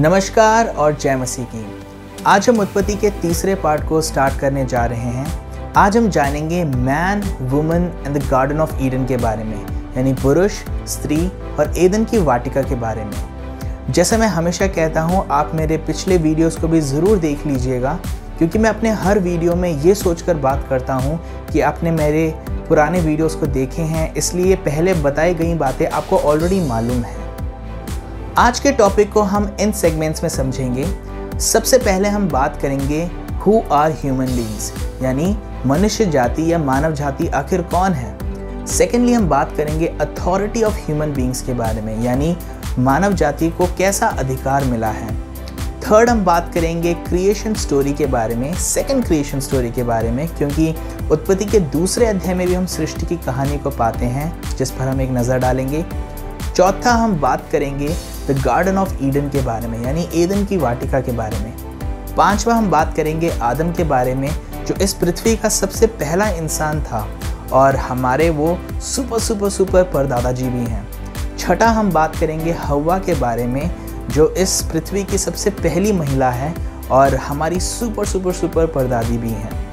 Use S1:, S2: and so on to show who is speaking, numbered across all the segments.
S1: नमस्कार और जय मसीह की आज हम उत्पत्ति के तीसरे पार्ट को स्टार्ट करने जा रहे हैं आज हम जानेंगे man woman and the garden of Eden के बारे में यानी पुरुष स्त्री और ईदन की वाटिका के बारे में जैसे मैं हमेशा कहता हूँ आप मेरे पिछले वीडियोस को भी ज़रूर देख लीजिएगा क्योंकि मैं अपने हर वीडियो में ये सोचकर बात करता हूँ कि आपने मेरे पुराने वीडियोस को देखे हैं इसलिए पहले बताई गई बातें आपको ऑलरेडी मालूम है आज के टॉपिक को हम इन सेगमेंट्स में समझेंगे सबसे पहले हम बात करेंगे हु आर ह्यूमन बींग्स यानी मनुष्य जाति या मानव जाति आखिर कौन है सेकेंडली हम बात करेंगे अथॉरिटी ऑफ ह्यूमन बींग्स के बारे में यानी मानव जाति को कैसा अधिकार मिला है थर्ड हम बात करेंगे क्रिएशन स्टोरी के बारे में सेकंड क्रिएशन स्टोरी के बारे में क्योंकि उत्पत्ति के दूसरे अध्याय में भी हम सृष्टि की कहानी को पाते हैं जिस पर हम एक नज़र डालेंगे चौथा हम बात करेंगे द गार्डन ऑफ ईडन के बारे में यानी ईदन की वाटिका के बारे में पांचवा हम बात करेंगे आदम के बारे में जो इस पृथ्वी का सबसे पहला इंसान था और हमारे वो सुपर सुपर सुपर परदादा जी भी हैं छठा हम बात करेंगे हवा के बारे में जो इस पृथ्वी की सबसे पहली महिला है और हमारी सुपर सुपर सुपर परदादी भी हैं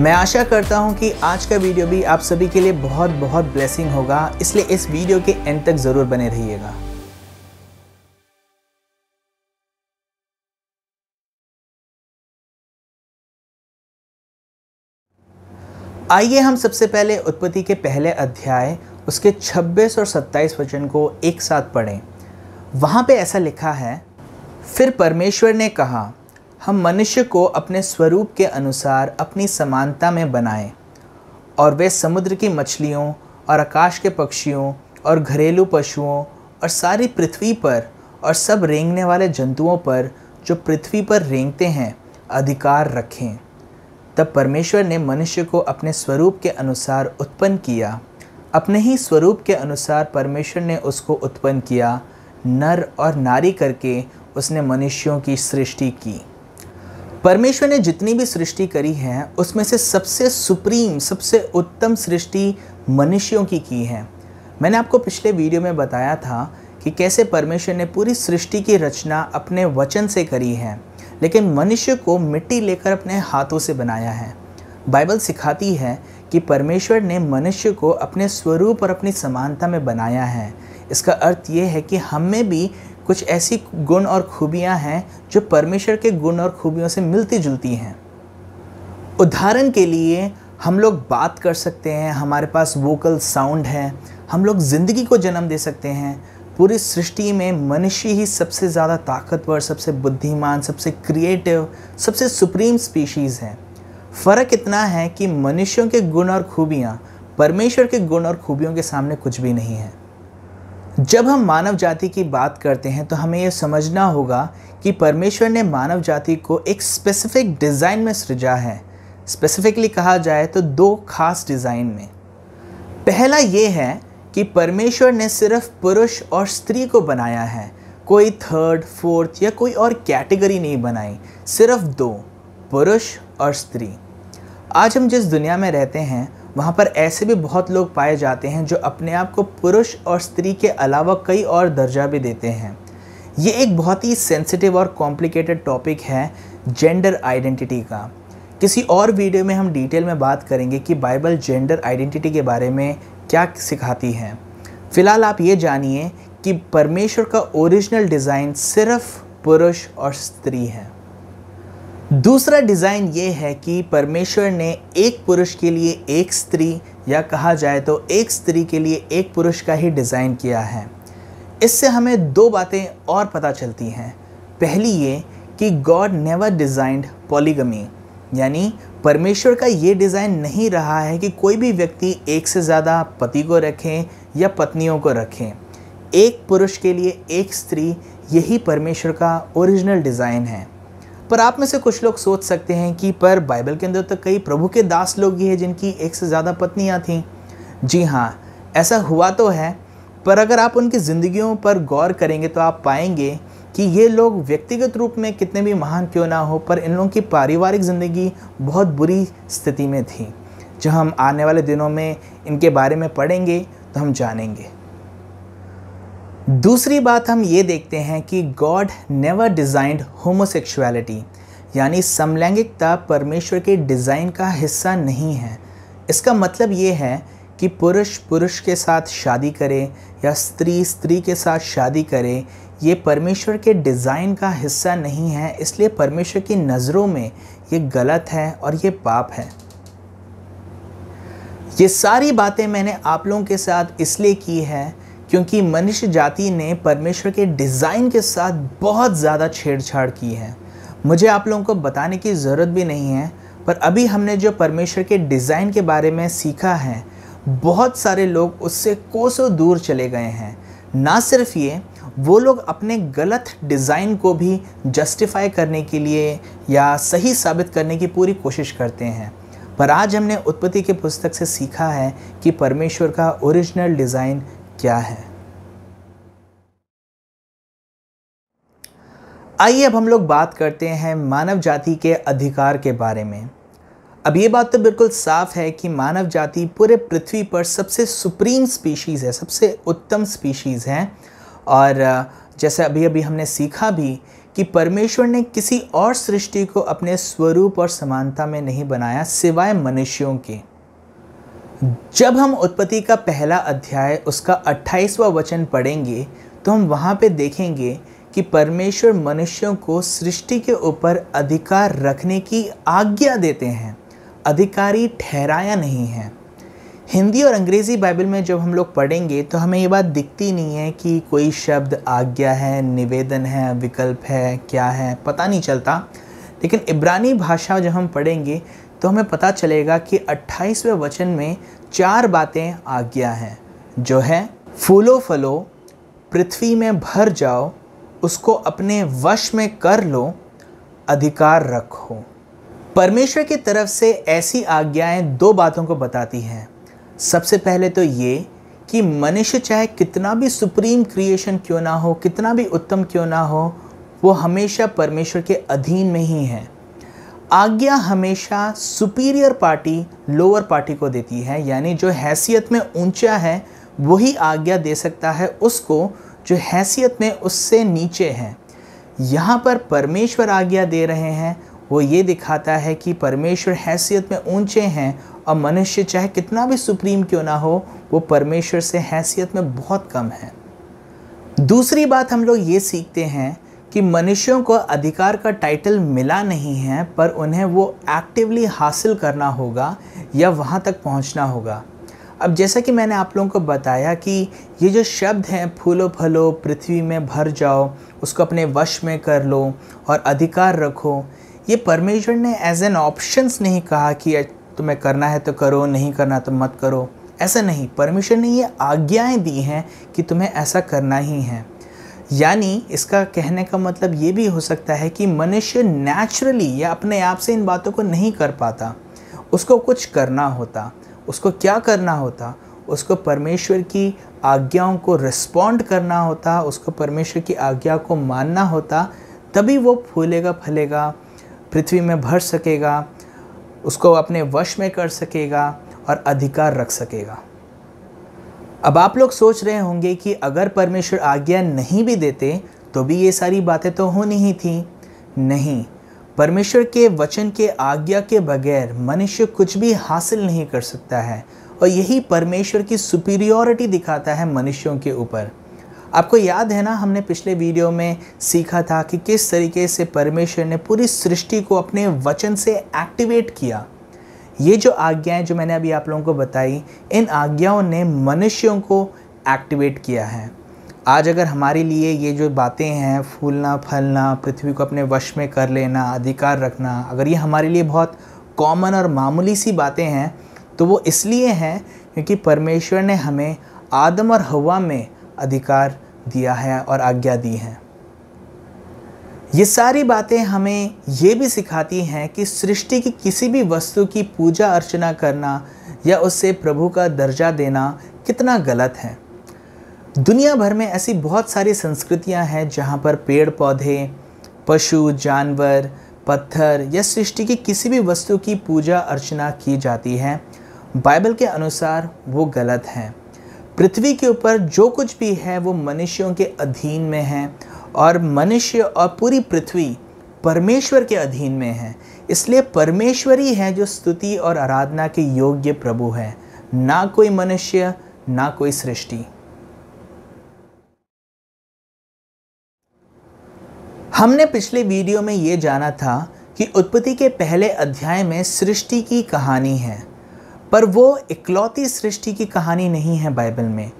S1: मैं आशा करता हूं कि आज का वीडियो भी आप सभी के लिए बहुत बहुत ब्लेसिंग होगा इसलिए इस वीडियो के एंड तक ज़रूर बने रहिएगा आइए हम सबसे पहले उत्पत्ति के पहले अध्याय उसके 26 और 27 वचन को एक साथ पढ़ें वहाँ पे ऐसा लिखा है फिर परमेश्वर ने कहा हम मनुष्य को अपने स्वरूप के अनुसार अपनी समानता में बनाएं और वे समुद्र की मछलियों और आकाश के पक्षियों और घरेलू पशुओं और सारी पृथ्वी पर और सब रेंगने वाले जंतुओं पर जो पृथ्वी पर रेंगते हैं अधिकार रखें तब परमेश्वर ने मनुष्य को अपने स्वरूप के अनुसार उत्पन्न किया अपने ही स्वरूप के अनुसार परमेश्वर ने उसको उत्पन्न किया नर और नारी करके उसने मनुष्यों की सृष्टि की परमेश्वर ने जितनी भी सृष्टि करी है उसमें से सबसे सुप्रीम सबसे उत्तम सृष्टि मनुष्यों की की है मैंने आपको पिछले वीडियो में बताया था कि कैसे परमेश्वर ने पूरी सृष्टि की रचना अपने वचन से करी है लेकिन मनुष्य को मिट्टी लेकर अपने हाथों से बनाया है बाइबल सिखाती है कि परमेश्वर ने मनुष्य को अपने स्वरूप और अपनी समानता में बनाया है इसका अर्थ ये है कि हमें भी कुछ ऐसी गुण और ख़ूबियाँ हैं जो परमेश्वर के गुण और खूबियों से मिलती जुलती हैं उदाहरण के लिए हम लोग बात कर सकते हैं हमारे पास वोकल साउंड है हम लोग ज़िंदगी को जन्म दे सकते हैं पूरी सृष्टि में मनुष्य ही सबसे ज़्यादा ताकतवर सबसे बुद्धिमान सबसे क्रिएटिव सबसे सुप्रीम स्पीशीज़ है फ़र्क इतना है कि मनुष्यों के गुण और खूबियाँ परमेश्वर के गुण और खूबियों के सामने कुछ भी नहीं है जब हम मानव जाति की बात करते हैं तो हमें यह समझना होगा कि परमेश्वर ने मानव जाति को एक स्पेसिफिक डिज़ाइन में सृजा है स्पेसिफिकली कहा जाए तो दो खास डिज़ाइन में पहला ये है कि परमेश्वर ने सिर्फ पुरुष और स्त्री को बनाया है कोई थर्ड फोर्थ या कोई और कैटेगरी नहीं बनाई सिर्फ दो पुरुष और स्त्री आज हम जिस दुनिया में रहते हैं वहाँ पर ऐसे भी बहुत लोग पाए जाते हैं जो अपने आप को पुरुष और स्त्री के अलावा कई और दर्जा भी देते हैं ये एक बहुत ही सेंसिटिव और कॉम्प्लिकेटेड टॉपिक है जेंडर आइडेंटिटी का किसी और वीडियो में हम डिटेल में बात करेंगे कि बाइबल जेंडर आइडेंटिटी के बारे में क्या सिखाती है फ़िलहाल आप ये जानिए कि परमेश्वर का ओरिजिनल डिज़ाइन सिर्फ पुरुष और स्त्री है दूसरा डिज़ाइन ये है कि परमेश्वर ने एक पुरुष के लिए एक स्त्री या कहा जाए तो एक स्त्री के लिए एक पुरुष का ही डिज़ाइन किया है इससे हमें दो बातें और पता चलती हैं पहली ये कि गॉड नेवर डिज़ाइंड पॉलीगमी यानी परमेश्वर का ये डिज़ाइन नहीं रहा है कि कोई भी व्यक्ति एक से ज़्यादा पति को रखें या पत्नियों को रखें एक पुरुष के लिए एक स्त्री यही परमेश्वर का ओरिजिनल डिज़ाइन है पर आप में से कुछ लोग सोच सकते हैं कि पर बाइबल के अंदर तो कई प्रभु के दास लोग ही हैं जिनकी एक से ज़्यादा पत्नियाँ थीं जी हाँ ऐसा हुआ तो है पर अगर आप उनकी ज़िंदगियों पर गौर करेंगे तो आप पाएंगे कि ये लोग व्यक्तिगत रूप में कितने भी महान क्यों ना हो पर इन लोगों की पारिवारिक ज़िंदगी बहुत बुरी स्थिति में थी जो हम आने वाले दिनों में इनके बारे में पढ़ेंगे तो हम जानेंगे दूसरी बात हम ये देखते हैं कि गॉड नेवर डिज़ाइंड होमोसेक्सुअलिटी यानी समलैंगिकता परमेश्वर के डिज़ाइन का हिस्सा नहीं है इसका मतलब ये है कि पुरुष पुरुष के साथ शादी करे या स्त्री स्त्री के साथ शादी करे ये परमेश्वर के डिज़ाइन का हिस्सा नहीं है इसलिए परमेश्वर की नज़रों में ये गलत है और ये पाप है ये सारी बातें मैंने आप लोगों के साथ इसलिए की है क्योंकि मनुष्य जाति ने परमेश्वर के डिज़ाइन के साथ बहुत ज़्यादा छेड़छाड़ की है मुझे आप लोगों को बताने की ज़रूरत भी नहीं है पर अभी हमने जो परमेश्वर के डिज़ाइन के बारे में सीखा है बहुत सारे लोग उससे कोसों दूर चले गए हैं ना सिर्फ ये वो लोग अपने गलत डिज़ाइन को भी जस्टिफाई करने के लिए या सही साबित करने की पूरी कोशिश करते हैं पर आज हमने उत्पत्ति के पुस्तक से सीखा है कि परमेश्वर का ओरिजिनल डिज़ाइन क्या है आइए अब हम लोग बात करते हैं मानव जाति के अधिकार के बारे में अब ये बात तो बिल्कुल साफ है कि मानव जाति पूरे पृथ्वी पर सबसे सुप्रीम स्पीशीज़ है सबसे उत्तम स्पीशीज़ है और जैसे अभी अभी हमने सीखा भी कि परमेश्वर ने किसी और सृष्टि को अपने स्वरूप और समानता में नहीं बनाया सिवाय मनुष्यों के जब हम उत्पत्ति का पहला अध्याय उसका 28वां वचन पढ़ेंगे तो हम वहाँ पे देखेंगे कि परमेश्वर मनुष्यों को सृष्टि के ऊपर अधिकार रखने की आज्ञा देते हैं अधिकारी ठहराया नहीं है हिंदी और अंग्रेज़ी बाइबल में जब हम लोग पढ़ेंगे तो हमें ये बात दिखती नहीं है कि कोई शब्द आज्ञा है निवेदन है विकल्प है क्या है पता नहीं चलता लेकिन इब्रानी भाषा जब हम पढ़ेंगे तो हमें पता चलेगा कि 28वें वचन में चार बातें आज्ञा हैं जो है फूलो फलो पृथ्वी में भर जाओ उसको अपने वश में कर लो अधिकार रखो परमेश्वर की तरफ से ऐसी आज्ञाएं दो बातों को बताती हैं सबसे पहले तो ये कि मनुष्य चाहे कितना भी सुप्रीम क्रिएशन क्यों ना हो कितना भी उत्तम क्यों ना हो वो हमेशा परमेश्वर के अधीन में ही है आज्ञा हमेशा सुपीरियर पार्टी लोअर पार्टी को देती है यानी जो हैसियत में ऊंचा है वही आज्ञा दे सकता है उसको जो हैसियत में उससे नीचे है यहाँ पर परमेश्वर आज्ञा दे रहे हैं वो ये दिखाता है कि परमेश्वर हैसियत में ऊंचे हैं और मनुष्य चाहे कितना भी सुप्रीम क्यों ना हो वो परमेश्वर से हैसियत में बहुत कम है दूसरी बात हम लोग ये सीखते हैं कि मनुष्यों को अधिकार का टाइटल मिला नहीं है पर उन्हें वो एक्टिवली हासिल करना होगा या वहाँ तक पहुँचना होगा अब जैसा कि मैंने आप लोगों को बताया कि ये जो शब्द हैं फूलो फलो पृथ्वी में भर जाओ उसको अपने वश में कर लो और अधिकार रखो ये परमेश्वर ने एज एन ऑप्शंस नहीं कहा कि तुम्हें करना है तो करो नहीं करना तो मत करो ऐसा नहीं परमेश्वर ने ये आज्ञाएं दी हैं कि तुम्हें ऐसा करना ही है यानी इसका कहने का मतलब ये भी हो सकता है कि मनुष्य नेचुरली या अपने आप से इन बातों को नहीं कर पाता उसको कुछ करना होता उसको क्या करना होता उसको परमेश्वर की आज्ञाओं को रिस्पॉन्ड करना होता उसको परमेश्वर की आज्ञा को मानना होता तभी वो फूलेगा फलेगा पृथ्वी में भर सकेगा उसको अपने वश में कर सकेगा और अधिकार रख सकेगा अब आप लोग सोच रहे होंगे कि अगर परमेश्वर आज्ञा नहीं भी देते तो भी ये सारी बातें तो होनी ही थी नहीं परमेश्वर के वचन के आज्ञा के बगैर मनुष्य कुछ भी हासिल नहीं कर सकता है और यही परमेश्वर की सुपीरियोरिटी दिखाता है मनुष्यों के ऊपर आपको याद है ना हमने पिछले वीडियो में सीखा था कि किस तरीके से परमेश्वर ने पूरी सृष्टि को अपने वचन से एक्टिवेट किया ये जो आज्ञाएं जो मैंने अभी आप लोगों को बताई इन आज्ञाओं ने मनुष्यों को एक्टिवेट किया है आज अगर हमारे लिए ये जो बातें हैं फूलना फलना पृथ्वी को अपने वश में कर लेना अधिकार रखना अगर ये हमारे लिए बहुत कॉमन और मामूली सी बातें हैं तो वो इसलिए हैं क्योंकि परमेश्वर ने हमें आदम और हवा में अधिकार दिया है और आज्ञा दी है ये सारी बातें हमें ये भी सिखाती हैं कि सृष्टि की किसी भी वस्तु की पूजा अर्चना करना या उससे प्रभु का दर्जा देना कितना गलत है दुनिया भर में ऐसी बहुत सारी संस्कृतियां हैं जहां पर पेड़ पौधे पशु जानवर पत्थर या सृष्टि की किसी भी वस्तु की पूजा अर्चना की जाती है बाइबल के अनुसार वो गलत हैं पृथ्वी के ऊपर जो कुछ भी है वो मनुष्यों के अधीन में है और मनुष्य और पूरी पृथ्वी परमेश्वर के अधीन में है इसलिए परमेश्वर ही है जो स्तुति और आराधना के योग्य प्रभु है ना कोई मनुष्य ना कोई सृष्टि हमने पिछले वीडियो में ये जाना था कि उत्पत्ति के पहले अध्याय में सृष्टि की कहानी है पर वो इकलौती सृष्टि की कहानी नहीं है बाइबल में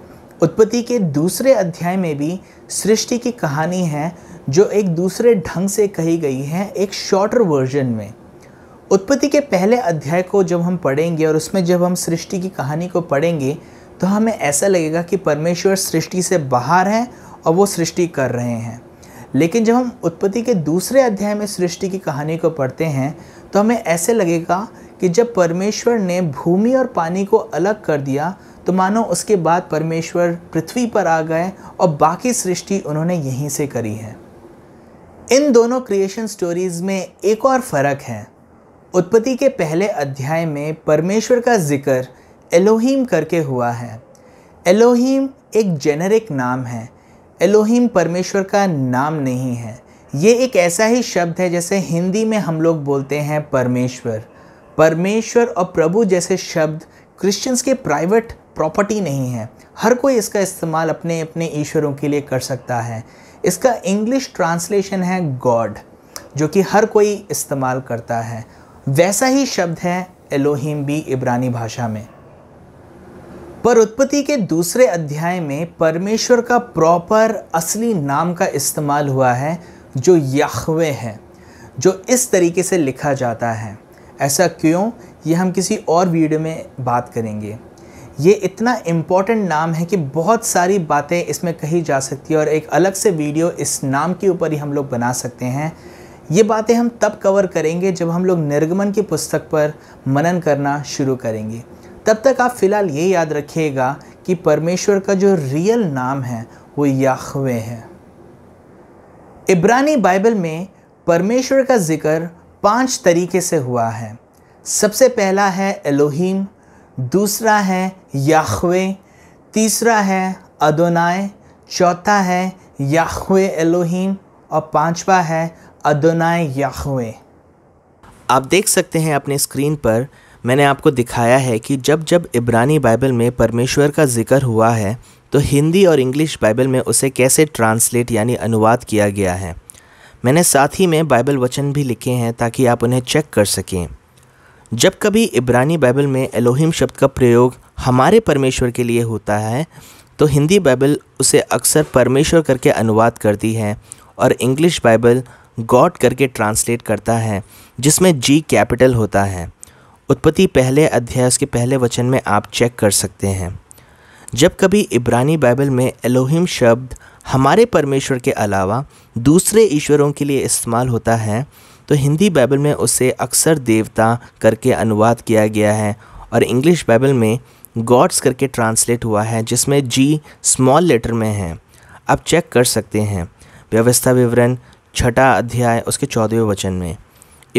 S1: उत्पत्ति के दूसरे अध्याय में भी सृष्टि की कहानी है जो एक दूसरे ढंग से कही गई है एक शॉर्टर वर्जन में उत्पत्ति के पहले अध्याय को जब हम पढ़ेंगे और उसमें जब हम सृष्टि की कहानी को पढ़ेंगे तो हमें ऐसा लगेगा कि परमेश्वर सृष्टि से बाहर हैं और वो सृष्टि कर रहे हैं लेकिन जब हम उत्पत्ति के दूसरे अध्याय में सृष्टि की कहानी को पढ़ते हैं तो हमें ऐसे लगेगा कि जब परमेश्वर ने भूमि और पानी को अलग कर दिया तो मानो उसके बाद परमेश्वर पृथ्वी पर आ गए और बाकी सृष्टि उन्होंने यहीं से करी है इन दोनों क्रिएशन स्टोरीज़ में एक और फ़र्क है उत्पत्ति के पहले अध्याय में परमेश्वर का जिक्र एलोहीम करके हुआ है एलोहीम एक जेनरिक नाम है एलोहीम परमेश्वर का नाम नहीं है ये एक ऐसा ही शब्द है जैसे हिंदी में हम लोग बोलते हैं परमेश्वर परमेश्वर और प्रभु जैसे शब्द क्रिश्चियंस के प्राइवेट प्रॉपर्टी नहीं है हर कोई इसका इस्तेमाल अपने अपने ईश्वरों के लिए कर सकता है इसका इंग्लिश ट्रांसलेशन है गॉड जो कि हर कोई इस्तेमाल करता है वैसा ही शब्द है एलोहिम भी इब्रानी भाषा में पर उत्पत्ति के दूसरे अध्याय में परमेश्वर का प्रॉपर असली नाम का इस्तेमाल हुआ है जो याहवे है जो इस तरीके से लिखा जाता है ऐसा क्यों ये हम किसी और वीडियो में बात करेंगे ये इतना इम्पॉर्टेंट नाम है कि बहुत सारी बातें इसमें कही जा सकती है और एक अलग से वीडियो इस नाम के ऊपर ही हम लोग बना सकते हैं ये बातें हम तब कवर करेंगे जब हम लोग निर्गमन की पुस्तक पर मनन करना शुरू करेंगे तब तक आप फ़िलहाल ये याद रखिएगा कि परमेश्वर का जो रियल नाम है वो याखवे है इब्रानी बाइबल में परमेश्वर का जिक्र पांच तरीके से हुआ है सबसे पहला है एलोहीम दूसरा है याखवे तीसरा है अदोनाय चौथा है याखवे एलोहिम और पांचवा है अदोनाय याखवे आप देख सकते हैं अपने स्क्रीन पर मैंने आपको दिखाया है कि जब जब इब्रानी बाइबल में परमेश्वर का जिक्र हुआ है तो हिंदी और इंग्लिश बाइबल में उसे कैसे ट्रांसलेट यानी अनुवाद किया गया है मैंने साथ ही में बाइबल वचन भी लिखे हैं ताकि आप उन्हें चेक कर सकें जब कभी इब्रानी बाइबल में एलोहिम शब्द का प्रयोग हमारे परमेश्वर के लिए होता है तो हिंदी बाइबल उसे अक्सर परमेश्वर करके अनुवाद करती है और इंग्लिश बाइबल गॉड करके ट्रांसलेट करता है जिसमें जी कैपिटल होता है उत्पत्ति पहले अध्याय के पहले वचन में आप चेक कर सकते हैं जब कभी इब्रानी बाइबल में एलोहिम शब्द हमारे परमेश्वर के अलावा दूसरे ईश्वरों के लिए इस्तेमाल होता है तो हिंदी बाइबल में उसे अक्सर देवता करके अनुवाद किया गया है और इंग्लिश बाइबल में गॉड्स करके ट्रांसलेट हुआ है जिसमें जी स्मॉल लेटर में है आप चेक कर सकते हैं व्यवस्था विवरण छठा अध्याय उसके चौदहवें वचन में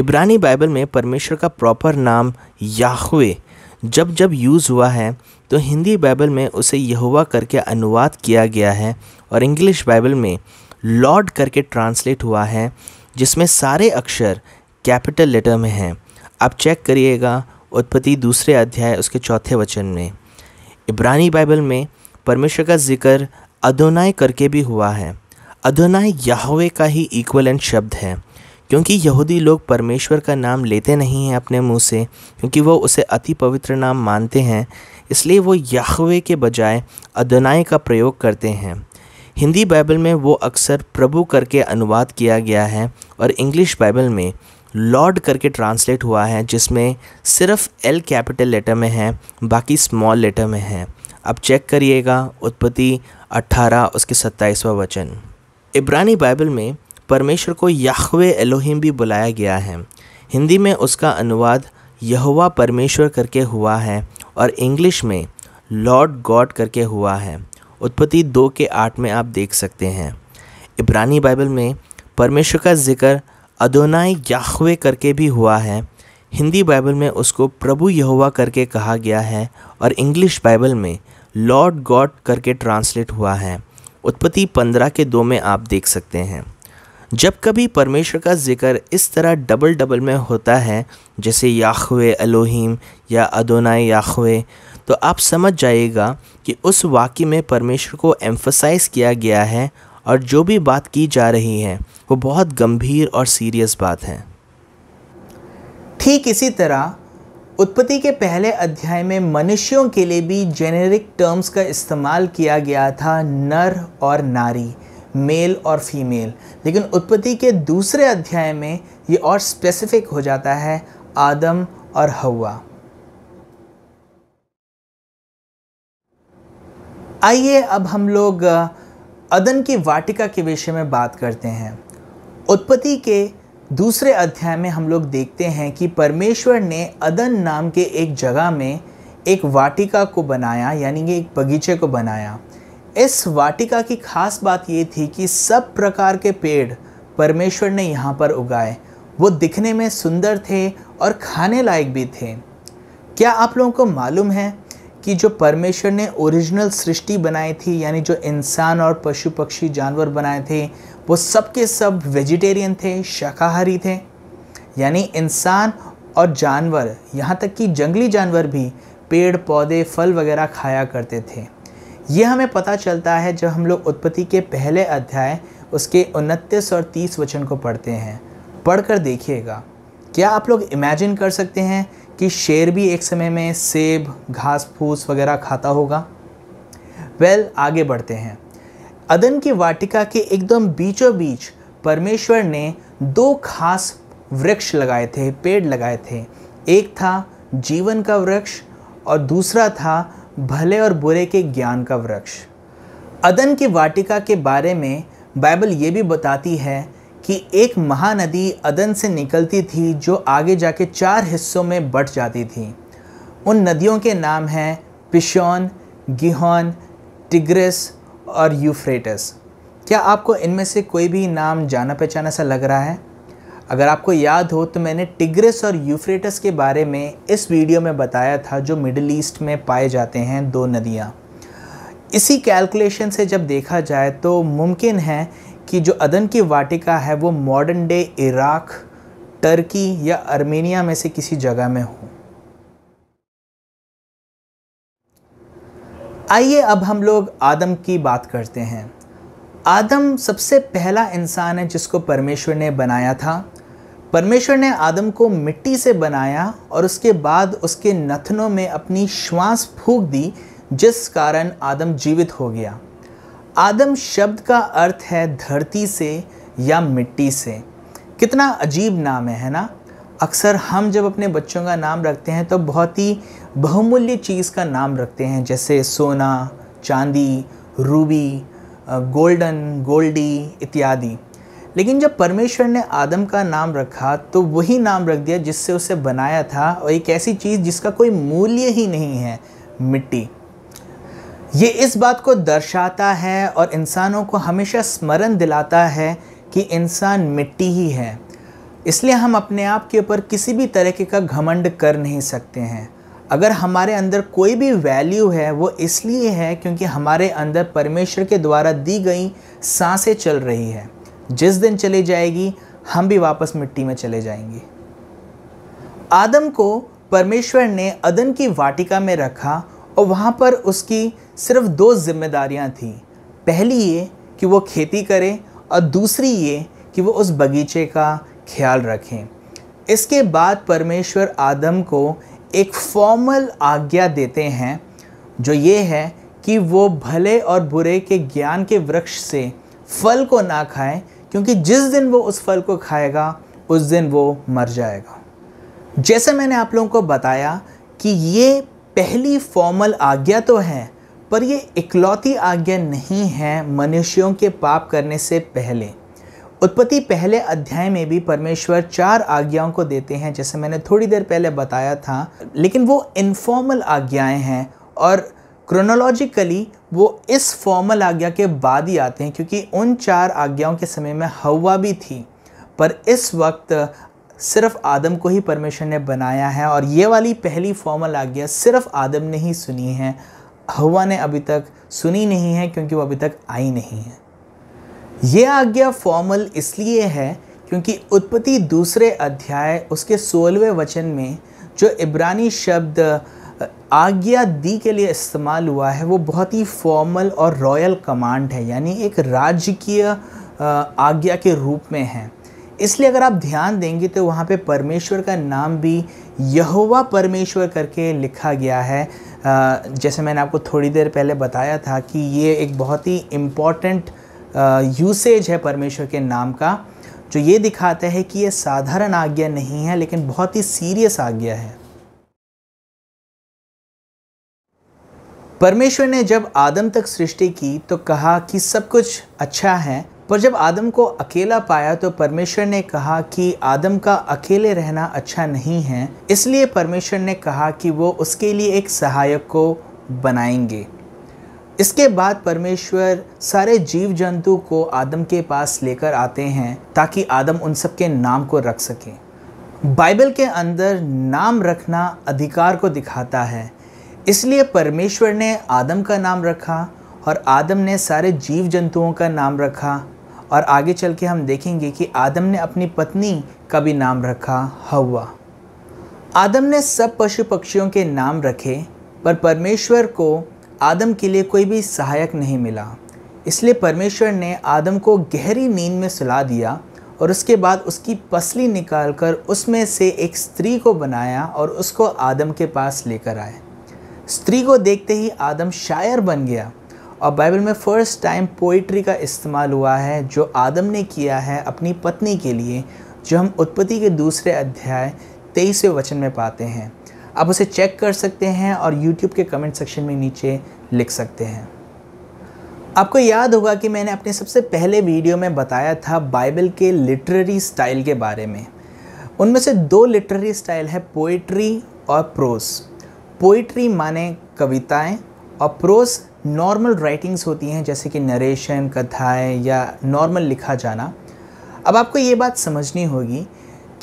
S1: इब्रानी बाइबल में परमेश्वर का प्रॉपर नाम याहवे जब जब यूज़ हुआ है तो हिंदी बाइबल में उसे यहुआ करके अनुवाद किया गया है और इंग्लिश बाइबल में लॉर्ड करके ट्रांसलेट हुआ है जिसमें सारे अक्षर कैपिटल लेटर में हैं आप चेक करिएगा उत्पत्ति दूसरे अध्याय उसके चौथे वचन में इब्रानी बाइबल में परमेश्वर का जिक्र अधोनाय करके भी हुआ है अधोनाय याहवे का ही इक्वलेंट शब्द है क्योंकि यहूदी लोग परमेश्वर का नाम लेते नहीं हैं अपने मुंह से क्योंकि वो उसे अति पवित्र नाम मानते हैं इसलिए वो याहवे के बजाय अदनाय का प्रयोग करते हैं हिंदी बाइबल में वो अक्सर प्रभु करके अनुवाद किया गया है और इंग्लिश बाइबल में लॉर्ड करके ट्रांसलेट हुआ है जिसमें सिर्फ एल कैपिटल लेटर में है बाकी स्मॉल लेटर में है अब चेक करिएगा उत्पत्ति 18 उसके 27वां वचन इब्रानी बाइबल में परमेश्वर को याहवे एलोहिम भी बुलाया गया है हिंदी में उसका अनुवाद यहवा परमेश्वर करके हुआ है और इंग्लिश में लॉर्ड गॉड करके हुआ है उत्पत्ति दो के आठ में आप देख सकते हैं इब्रानी बाइबल में परमेश्वर का जिक्र अदोनाई याखवे करके भी हुआ है हिंदी बाइबल में उसको प्रभु यहोवा करके कहा गया है और इंग्लिश बाइबल में लॉर्ड गॉड करके ट्रांसलेट हुआ है उत्पत्ति पंद्रह के दो में आप देख सकते हैं जब कभी परमेश्वर का जिक्र इस तरह डबल डबल में होता है जैसे याखवे अलोहिम या अदोनाई याखवे तो आप समझ जाइएगा कि उस वाक्य में परमेश्वर को एम्फोसाइज किया गया है और जो भी बात की जा रही है वो बहुत गंभीर और सीरियस बात है ठीक इसी तरह उत्पत्ति के पहले अध्याय में मनुष्यों के लिए भी जेनेरिक टर्म्स का इस्तेमाल किया गया था नर और नारी मेल और फीमेल लेकिन उत्पत्ति के दूसरे अध्याय में ये और स्पेसिफिक हो जाता है आदम और हवा आइए अब हम लोग अदन की वाटिका के विषय में बात करते हैं उत्पत्ति के दूसरे अध्याय में हम लोग देखते हैं कि परमेश्वर ने अदन नाम के एक जगह में एक वाटिका को बनाया यानी कि एक बगीचे को बनाया इस वाटिका की खास बात ये थी कि सब प्रकार के पेड़ परमेश्वर ने यहाँ पर उगाए वो दिखने में सुंदर थे और खाने लायक भी थे क्या आप लोगों को मालूम है कि जो परमेश्वर ने ओरिजिनल सृष्टि बनाई थी यानी जो इंसान और पशु पक्षी जानवर बनाए थे वो सब के सब वेजिटेरियन थे शाकाहारी थे यानी इंसान और जानवर यहाँ तक कि जंगली जानवर भी पेड़ पौधे फल वगैरह खाया करते थे ये हमें पता चलता है जब हम लोग उत्पत्ति के पहले अध्याय उसके उनतीस और तीस वचन को पढ़ते हैं पढ़कर देखिएगा क्या आप लोग इमेजिन कर सकते हैं कि शेर भी एक समय में सेब घास फूस वगैरह खाता होगा वेल well, आगे बढ़ते हैं अदन की वाटिका के एकदम बीचों बीच परमेश्वर ने दो खास वृक्ष लगाए थे पेड़ लगाए थे एक था जीवन का वृक्ष और दूसरा था भले और बुरे के ज्ञान का वृक्ष अदन की वाटिका के बारे में बाइबल ये भी बताती है कि एक महानदी अदन से निकलती थी जो आगे जाके चार हिस्सों में बट जाती थी उन नदियों के नाम हैं पिशौन गिहौन टिग्रिस और यूफ्रेटस क्या आपको इनमें से कोई भी नाम जाना पहचाना सा लग रहा है अगर आपको याद हो तो मैंने टिग्रेस और यूफ्रेटस के बारे में इस वीडियो में बताया था जो मिडिल ईस्ट में पाए जाते हैं दो नदियाँ इसी कैलकुलेशन से जब देखा जाए तो मुमकिन है कि जो अदन की वाटिका है वो मॉडर्न डे इराक़ टर्की या अर्मेनिया में से किसी जगह में हो आइए अब हम लोग आदम की बात करते हैं आदम सबसे पहला इंसान है जिसको परमेश्वर ने बनाया था परमेश्वर ने आदम को मिट्टी से बनाया और उसके बाद उसके नथनों में अपनी श्वास फूंक दी जिस कारण आदम जीवित हो गया आदम शब्द का अर्थ है धरती से या मिट्टी से कितना अजीब नाम है ना अक्सर हम जब अपने बच्चों का नाम रखते हैं तो बहुत ही बहुमूल्य चीज़ का नाम रखते हैं जैसे सोना चांदी रूबी गोल्डन गोल्डी इत्यादि लेकिन जब परमेश्वर ने आदम का नाम रखा तो वही नाम रख दिया जिससे उसे बनाया था और एक ऐसी चीज़ जिसका कोई मूल्य ही नहीं है मिट्टी ये इस बात को दर्शाता है और इंसानों को हमेशा स्मरण दिलाता है कि इंसान मिट्टी ही है इसलिए हम अपने आप के ऊपर किसी भी तरीके का घमंड कर नहीं सकते हैं अगर हमारे अंदर कोई भी वैल्यू है वो इसलिए है क्योंकि हमारे अंदर परमेश्वर के द्वारा दी गई सांसें चल रही है जिस दिन चली जाएगी हम भी वापस मिट्टी में चले जाएंगे आदम को परमेश्वर ने अदन की वाटिका में रखा और वहाँ पर उसकी सिर्फ दो जिम्मेदारियाँ थीं पहली ये कि वो खेती करे और दूसरी ये कि वो उस बगीचे का ख्याल रखें इसके बाद परमेश्वर आदम को एक फॉर्मल आज्ञा देते हैं जो ये है कि वो भले और बुरे के ज्ञान के वृक्ष से फल को ना खाएं क्योंकि जिस दिन वो उस फल को खाएगा उस दिन वो मर जाएगा जैसे मैंने आप लोगों को बताया कि ये पहली फॉर्मल आज्ञा तो है पर ये इकलौती आज्ञा नहीं है मनुष्यों के पाप करने से पहले उत्पत्ति पहले अध्याय में भी परमेश्वर चार आज्ञाओं को देते हैं जैसे मैंने थोड़ी देर पहले बताया था लेकिन वो इनफॉर्मल आज्ञाएं हैं और क्रोनोलॉजिकली वो इस फॉर्मल आज्ञा के बाद ही आते हैं क्योंकि उन चार आज्ञाओं के समय में हवा भी थी पर इस वक्त सिर्फ आदम को ही परमेश्वर ने बनाया है और ये वाली पहली फॉर्मल आज्ञा सिर्फ आदम ने ही सुनी है हवा ने अभी तक सुनी नहीं है क्योंकि वो अभी तक आई नहीं है ये आज्ञा फॉर्मल इसलिए है क्योंकि उत्पत्ति दूसरे अध्याय उसके सोलहवें वचन में जो इब्रानी शब्द आज्ञा दी के लिए इस्तेमाल हुआ है वो बहुत ही फॉर्मल और रॉयल कमांड है यानी एक राजकीय आज्ञा के रूप में है इसलिए अगर आप ध्यान देंगे तो वहाँ पे परमेश्वर का नाम भी यहोवा परमेश्वर करके लिखा गया है जैसे मैंने आपको थोड़ी देर पहले बताया था कि ये एक बहुत ही इम्पॉर्टेंट यूसेज है परमेश्वर के नाम का जो ये दिखाता है कि ये साधारण आज्ञा नहीं है लेकिन बहुत ही सीरियस आज्ञा है परमेश्वर ने जब आदम तक सृष्टि की तो कहा कि सब कुछ अच्छा है पर जब आदम को अकेला पाया तो परमेश्वर ने कहा कि आदम का अकेले रहना अच्छा नहीं है इसलिए परमेश्वर ने कहा कि वो उसके लिए एक सहायक को बनाएंगे इसके बाद परमेश्वर सारे जीव जंतु को आदम के पास लेकर आते हैं ताकि आदम उन सब के नाम को रख सके बाइबल के अंदर नाम रखना अधिकार को दिखाता है इसलिए परमेश्वर ने आदम का नाम रखा और आदम ने सारे जीव जंतुओं का नाम रखा और आगे चल के हम देखेंगे कि आदम ने अपनी पत्नी का भी नाम रखा हवा आदम ने सब पशु पक्षियों के नाम रखे पर परमेश्वर को आदम के लिए कोई भी सहायक नहीं मिला इसलिए परमेश्वर ने आदम को गहरी नींद में सुला दिया और उसके बाद उसकी पसली निकालकर उसमें से एक स्त्री को बनाया और उसको आदम के पास लेकर आए स्त्री को देखते ही आदम शायर बन गया और बाइबल में फ़र्स्ट टाइम पोइट्री का इस्तेमाल हुआ है जो आदम ने किया है अपनी पत्नी के लिए जो हम उत्पत्ति के दूसरे अध्याय तेईसवें वचन में पाते हैं आप उसे चेक कर सकते हैं और यूट्यूब के कमेंट सेक्शन में नीचे लिख सकते हैं आपको याद होगा कि मैंने अपने सबसे पहले वीडियो में बताया था बाइबल के लिटरेरी स्टाइल के बारे में उनमें से दो लिटरेरी स्टाइल है पोइट्री और प्रोस पोइट्री माने कविताएं और प्रोस नॉर्मल राइटिंग्स होती हैं जैसे कि नरेशन कथाएं या नॉर्मल लिखा जाना अब आपको ये बात समझनी होगी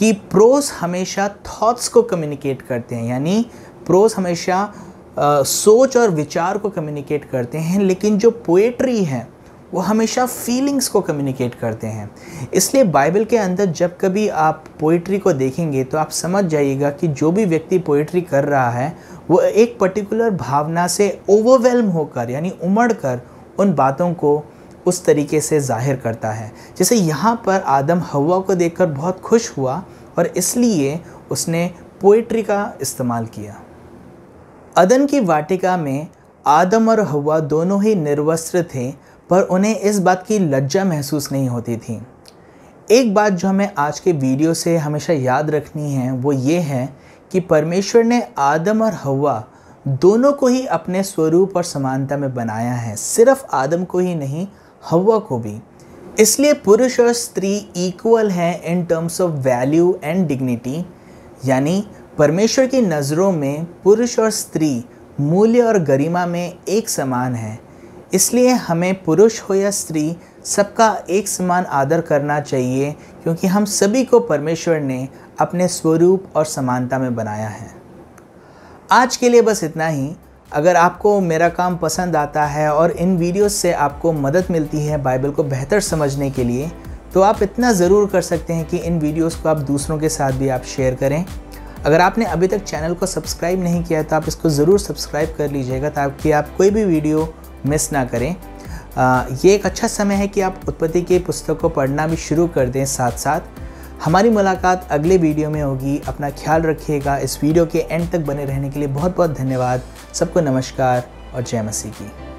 S1: कि प्रोस हमेशा थॉट्स को कम्युनिकेट करते हैं यानी प्रोस हमेशा आ, सोच और विचार को कम्युनिकेट करते हैं लेकिन जो पोएट्री है वो हमेशा फीलिंग्स को कम्युनिकेट करते हैं इसलिए बाइबल के अंदर जब कभी आप पोइट्री को देखेंगे तो आप समझ जाइएगा कि जो भी व्यक्ति पोइट्री कर रहा है वो एक पर्टिकुलर भावना से ओवरवेलम होकर यानी उमड़ कर उन बातों को उस तरीके से ज़ाहिर करता है जैसे यहाँ पर आदम हवा को देखकर बहुत खुश हुआ और इसलिए उसने पोइट्री का इस्तेमाल किया अदन की वाटिका में आदम और हवा दोनों ही निर्वस्त्र थे पर उन्हें इस बात की लज्जा महसूस नहीं होती थी एक बात जो हमें आज के वीडियो से हमेशा याद रखनी है वो ये है कि परमेश्वर ने आदम और हवा दोनों को ही अपने स्वरूप और समानता में बनाया है सिर्फ आदम को ही नहीं हवा को भी इसलिए पुरुष और स्त्री इक्वल हैं in terms of value and dignity यानी परमेश्वर की नज़रों में पुरुष और स्त्री मूल्य और गरिमा में एक समान है इसलिए हमें पुरुष हो या स्त्री सबका एक समान आदर करना चाहिए क्योंकि हम सभी को परमेश्वर ने अपने स्वरूप और समानता में बनाया है आज के लिए बस इतना ही अगर आपको मेरा काम पसंद आता है और इन वीडियोस से आपको मदद मिलती है बाइबल को बेहतर समझने के लिए तो आप इतना ज़रूर कर सकते हैं कि इन वीडियोस को आप दूसरों के साथ भी आप शेयर करें अगर आपने अभी तक चैनल को सब्सक्राइब नहीं किया है तो आप इसको ज़रूर सब्सक्राइब कर लीजिएगा ताकि आप कोई भी वीडियो मिस ना करें आ, ये एक अच्छा समय है कि आप उत्पत्ति के पुस्तक को पढ़ना भी शुरू कर दें साथ साथ हमारी मुलाकात अगले वीडियो में होगी अपना ख्याल रखिएगा इस वीडियो के एंड तक बने रहने के लिए बहुत बहुत धन्यवाद सबको नमस्कार और जय मसीह की